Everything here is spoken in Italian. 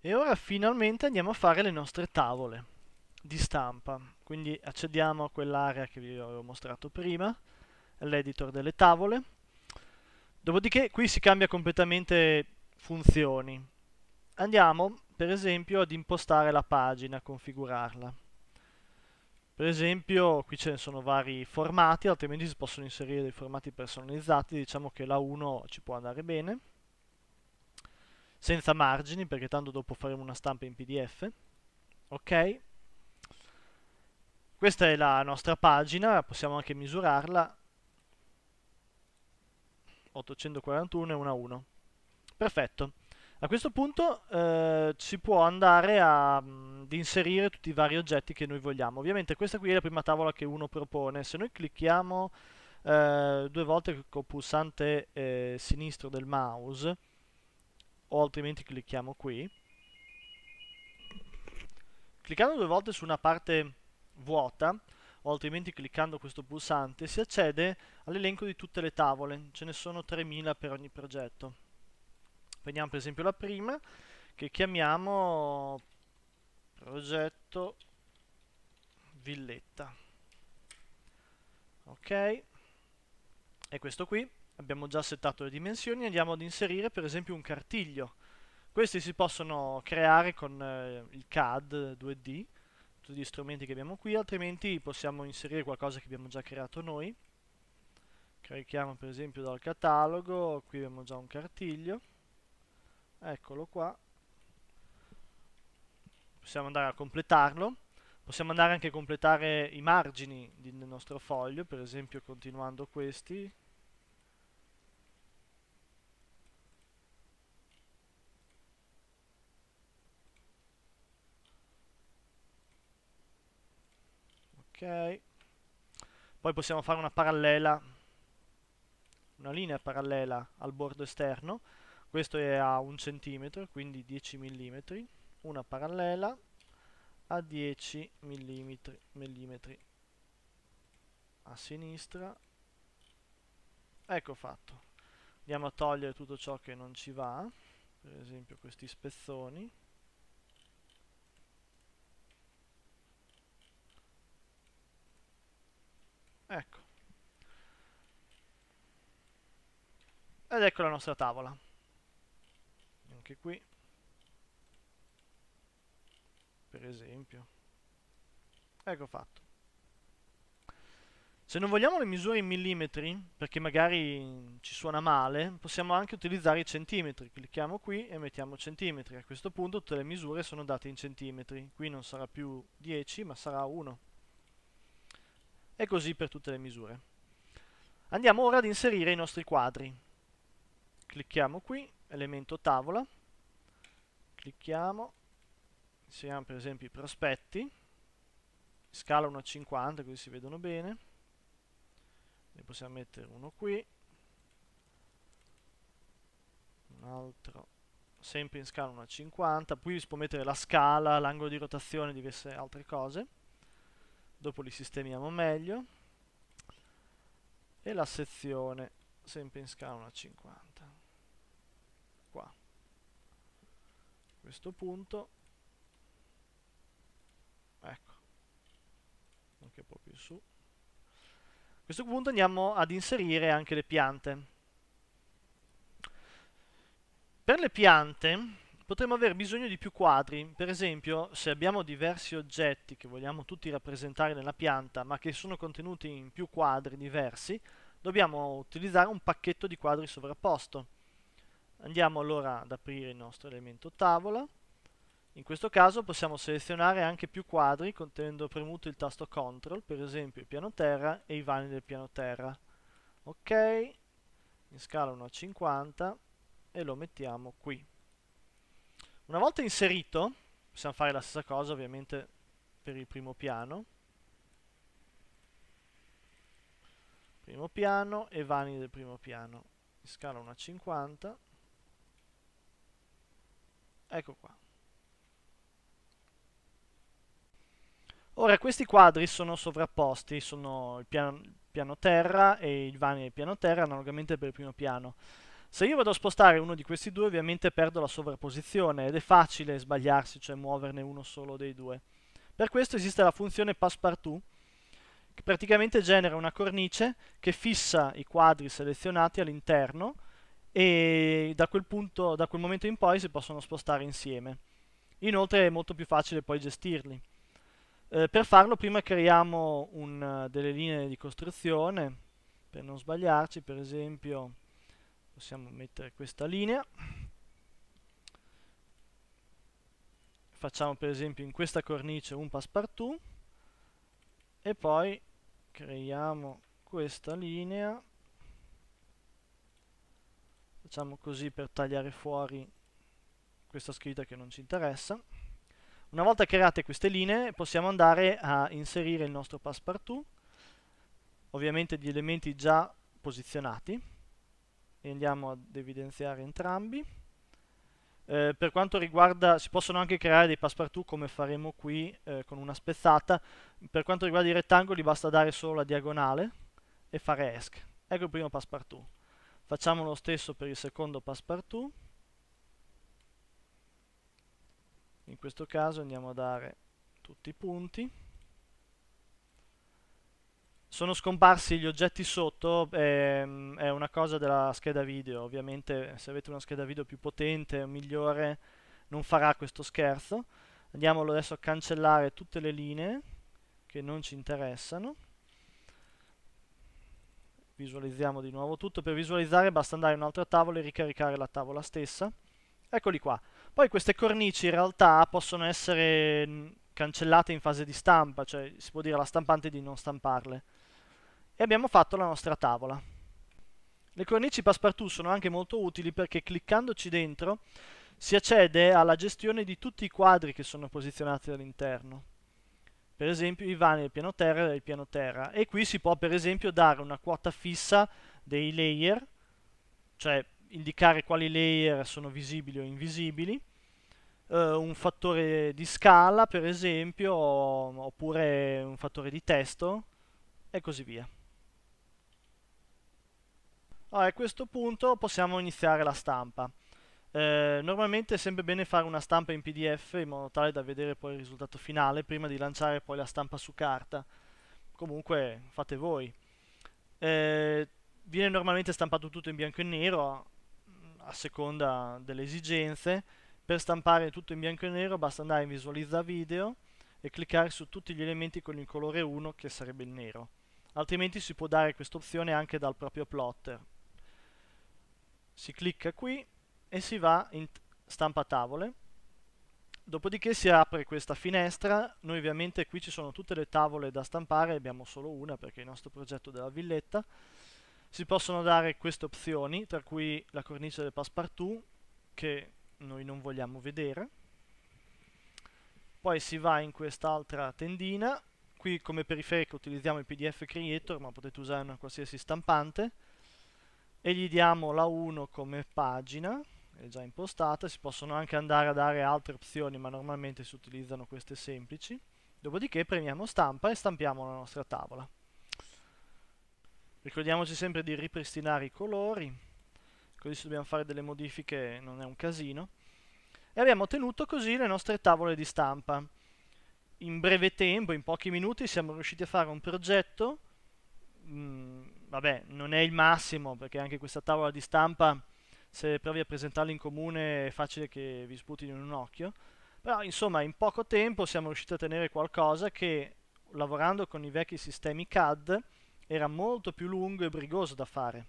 E ora finalmente andiamo a fare le nostre tavole di stampa. Quindi accediamo a quell'area che vi avevo mostrato prima, l'editor delle tavole. Dopodiché qui si cambia completamente funzioni. Andiamo per esempio ad impostare la pagina, configurarla. Per esempio qui ce ne sono vari formati, altrimenti si possono inserire dei formati personalizzati, diciamo che la 1 ci può andare bene senza margini perché tanto dopo faremo una stampa in pdf ok questa è la nostra pagina possiamo anche misurarla 841 e 1 a 1 perfetto a questo punto eh, si può andare a, ad mm, inserire tutti i vari oggetti che noi vogliamo. Ovviamente questa qui è la prima tavola che uno propone. Se noi clicchiamo eh, due volte col pulsante eh, sinistro del mouse, o altrimenti clicchiamo qui. Cliccando due volte su una parte vuota o altrimenti cliccando questo pulsante si accede all'elenco di tutte le tavole, ce ne sono 3000 per ogni progetto. Prendiamo per esempio la prima che chiamiamo progetto villetta. Ok, è questo qui abbiamo già settato le dimensioni, andiamo ad inserire per esempio un cartiglio. Questi si possono creare con eh, il CAD 2D, tutti gli strumenti che abbiamo qui, altrimenti possiamo inserire qualcosa che abbiamo già creato noi. Carichiamo per esempio dal catalogo, qui abbiamo già un cartiglio, eccolo qua. Possiamo andare a completarlo, possiamo andare anche a completare i margini del nostro foglio, per esempio continuando questi, Ok. Poi possiamo fare una parallela, una linea parallela al bordo esterno. Questo è a 1 cm, quindi 10 mm. Una parallela a 10 mm, mm a sinistra. Ecco fatto. Andiamo a togliere tutto ciò che non ci va, per esempio questi spezzoni. Ecco. Ed ecco la nostra tavola. Anche qui. Per esempio. Ecco fatto. Se non vogliamo le misure in millimetri, perché magari ci suona male, possiamo anche utilizzare i centimetri. Clicchiamo qui e mettiamo centimetri. A questo punto tutte le misure sono date in centimetri. Qui non sarà più 10, ma sarà 1 e così per tutte le misure. Andiamo ora ad inserire i nostri quadri. Clicchiamo qui, elemento tavola, clicchiamo, inseriamo per esempio i prospetti, scala 1 a 50 così si vedono bene, ne possiamo mettere uno qui, un altro sempre in scala 1 a 50, qui si può mettere la scala, l'angolo di rotazione, diverse altre cose dopo li sistemiamo meglio e la sezione sempre in scala una 50 qua questo punto ecco anche un po' più su a questo punto andiamo ad inserire anche le piante per le piante potremmo aver bisogno di più quadri, per esempio se abbiamo diversi oggetti che vogliamo tutti rappresentare nella pianta ma che sono contenuti in più quadri diversi, dobbiamo utilizzare un pacchetto di quadri sovrapposto. Andiamo allora ad aprire il nostro elemento tavola, in questo caso possiamo selezionare anche più quadri contenendo premuto il tasto CTRL, per esempio il piano terra e i vani del piano terra. Ok, in scala 1 a 50 e lo mettiamo qui. Una volta inserito, possiamo fare la stessa cosa ovviamente per il primo piano. Primo piano e vani del primo piano. In scala 1 a 50. Ecco qua. Ora, questi quadri sono sovrapposti, sono il piano, piano terra e il vani del piano terra, analogamente per il primo piano. Se io vado a spostare uno di questi due ovviamente perdo la sovrapposizione ed è facile sbagliarsi, cioè muoverne uno solo dei due. Per questo esiste la funzione passepartout che praticamente genera una cornice che fissa i quadri selezionati all'interno e da quel, punto, da quel momento in poi si possono spostare insieme. Inoltre è molto più facile poi gestirli. Eh, per farlo prima creiamo un, delle linee di costruzione, per non sbagliarci, per esempio possiamo mettere questa linea facciamo per esempio in questa cornice un passepartout e poi creiamo questa linea facciamo così per tagliare fuori questa scritta che non ci interessa una volta create queste linee possiamo andare a inserire il nostro passepartout ovviamente gli elementi già posizionati e andiamo ad evidenziare entrambi. Eh, per quanto riguarda, si possono anche creare dei passepartout come faremo qui eh, con una spezzata, per quanto riguarda i rettangoli basta dare solo la diagonale e fare ESC. Ecco il primo passepartout. Facciamo lo stesso per il secondo passepartout. In questo caso andiamo a dare tutti i punti sono scomparsi gli oggetti sotto, ehm, è una cosa della scheda video, ovviamente se avete una scheda video più potente, o migliore, non farà questo scherzo. Andiamolo adesso a cancellare tutte le linee che non ci interessano. Visualizziamo di nuovo tutto, per visualizzare basta andare in un'altra tavola e ricaricare la tavola stessa. Eccoli qua. Poi queste cornici in realtà possono essere mm, cancellate in fase di stampa, cioè si può dire alla stampante di non stamparle e abbiamo fatto la nostra tavola. Le cornici passepartout sono anche molto utili perché cliccandoci dentro si accede alla gestione di tutti i quadri che sono posizionati all'interno. Per esempio i vani del piano terra e del piano terra. E qui si può per esempio dare una quota fissa dei layer, cioè indicare quali layer sono visibili o invisibili, eh, un fattore di scala per esempio, oppure un fattore di testo e così via. Allora, a questo punto possiamo iniziare la stampa. Eh, normalmente è sempre bene fare una stampa in PDF in modo tale da vedere poi il risultato finale prima di lanciare poi la stampa su carta. Comunque fate voi. Eh, viene normalmente stampato tutto in bianco e nero mm, a seconda delle esigenze. Per stampare tutto in bianco e nero basta andare in visualizza video e cliccare su tutti gli elementi con il colore 1 che sarebbe il nero. Altrimenti si può dare questa opzione anche dal proprio plotter si clicca qui e si va in stampa tavole dopodiché si apre questa finestra noi ovviamente qui ci sono tutte le tavole da stampare abbiamo solo una perché è il nostro progetto della villetta si possono dare queste opzioni tra cui la cornice del passepartout che noi non vogliamo vedere poi si va in quest'altra tendina qui come periferica utilizziamo il pdf creator ma potete usare una qualsiasi stampante e gli diamo la 1 come pagina è già impostata si possono anche andare a dare altre opzioni ma normalmente si utilizzano queste semplici dopodiché premiamo stampa e stampiamo la nostra tavola ricordiamoci sempre di ripristinare i colori così se dobbiamo fare delle modifiche non è un casino e abbiamo ottenuto così le nostre tavole di stampa in breve tempo, in pochi minuti, siamo riusciti a fare un progetto mh, mm, vabbè, non è il massimo perché anche questa tavola di stampa, se provi a presentarla in comune è facile che vi sputino in un occhio, però insomma in poco tempo siamo riusciti a tenere qualcosa che lavorando con i vecchi sistemi CAD era molto più lungo e brigoso da fare.